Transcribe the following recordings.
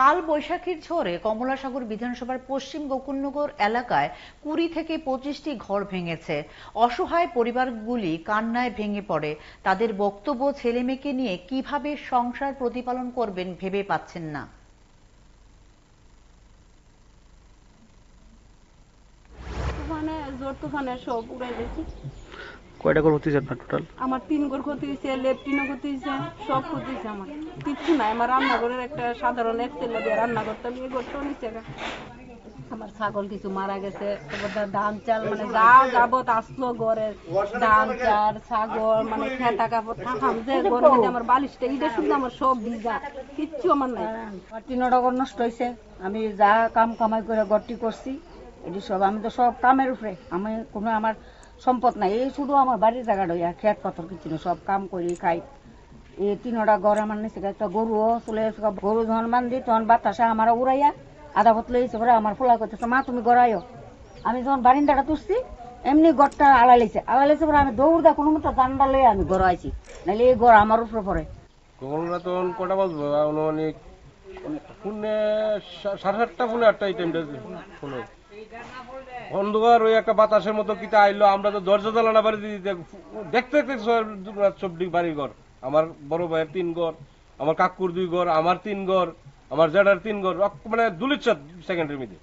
কাল বৈশাখীর ঝড়ে কমলাসাগর বিধানসভার পশ্চিম গোকুলনগর এলাকায় কুড়ি থেকে পঁচিশটি ঘর ভেঙেছে অসহায় পরিবারগুলি কান্নায় ভেঙে পড়ে তাদের বক্তব্য ছেলেমেয়েকে নিয়ে কিভাবে সংসার প্রতিপালন করবেন ভেবে পাচ্ছেন না জোর তুফানে সব কয়টা ঘর হতেছে আপনার টোটাল আমার তিন ঘর ক্ষতি হয়েছে লেপটিনও ক্ষতি হয়েছে সব ক্ষতি হয়েছে আমার কিচ্ছু নাই আমার রান্নাঘরের একটা সাধারণ এক তেল দিয়ে রান্না করতাম এই ঘরটাও নিচে আমার ছাগল কিছু মারা গেছে ধান চাল মানে যা যাবত আসলো ঘরে ধান চাল ছাগল মানে খেটা কাপড় থাকাম যে ঘর মধ্যে মানে আমার বালিশটা এটা শুধু আমার সব ভিজা কিচ্ছু আমার নাই আমার তিনটা ঘর নষ্ট হয়েছে আমি যা কাম কামাই করে ঘরটি করছি এটি সব আমি তো সব কামের উপরে আমি কোনো আমার সম্পদ নাই এই শুধু আমার বাড়ির জায়গা ইয়া খেত পাথর কিছু না সব কাম করি খাই এই তিনটা গড়া মানে সেটা একটা গরুও চলে গরু ধন মান দিই তখন বাতাসে আমার উড়াইয়া আধা পথ লইছে পরে আমার ফোলা করতেছে মা তুমি গড়াইও আমি যখন বারিন্দাটা তুসছি এমনি গড়টা আলা লেছে আলা লেছে পরে আমি দৌড় দৌড়দা কোনো মতো দান্ডা লইয়া আমি গড়াইছি নাহলে এই গড় আমার উপরে পড়ে কমলরা তখন কটা বাজবো অনুমানিক পুনে সাড়ে সাতটা ফোনে আটটা এই টাইমটা ফোনে অন্ধকার ওই একটা বাতাসের মতো কিটা আইলো আমরা তো দরজা জ্বালানা বাড়ি দিতে দেখতে দেখতে সবডি বাড়ি ঘর আমার বড় ভাইয়ের তিন ঘর আমার কাকুর দুই ঘর আমার তিন ঘর আমার জেডার তিন ঘর মানে দুলিচ্ছা সেকেন্ডের মধ্যে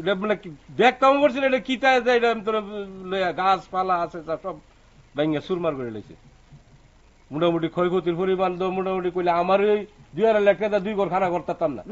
এটা মানে দেখতাম করছিল এটা কিতা যায় এটা তোর গাছপালা আছে সব ভেঙে সুরমার করে লেছে মোটামুটি ক্ষয়ক্ষতির পরিমাণ তো মোটামুটি কইলে আমার ওই দুই আড়াই লাখ দুই ঘর খানা করতাম না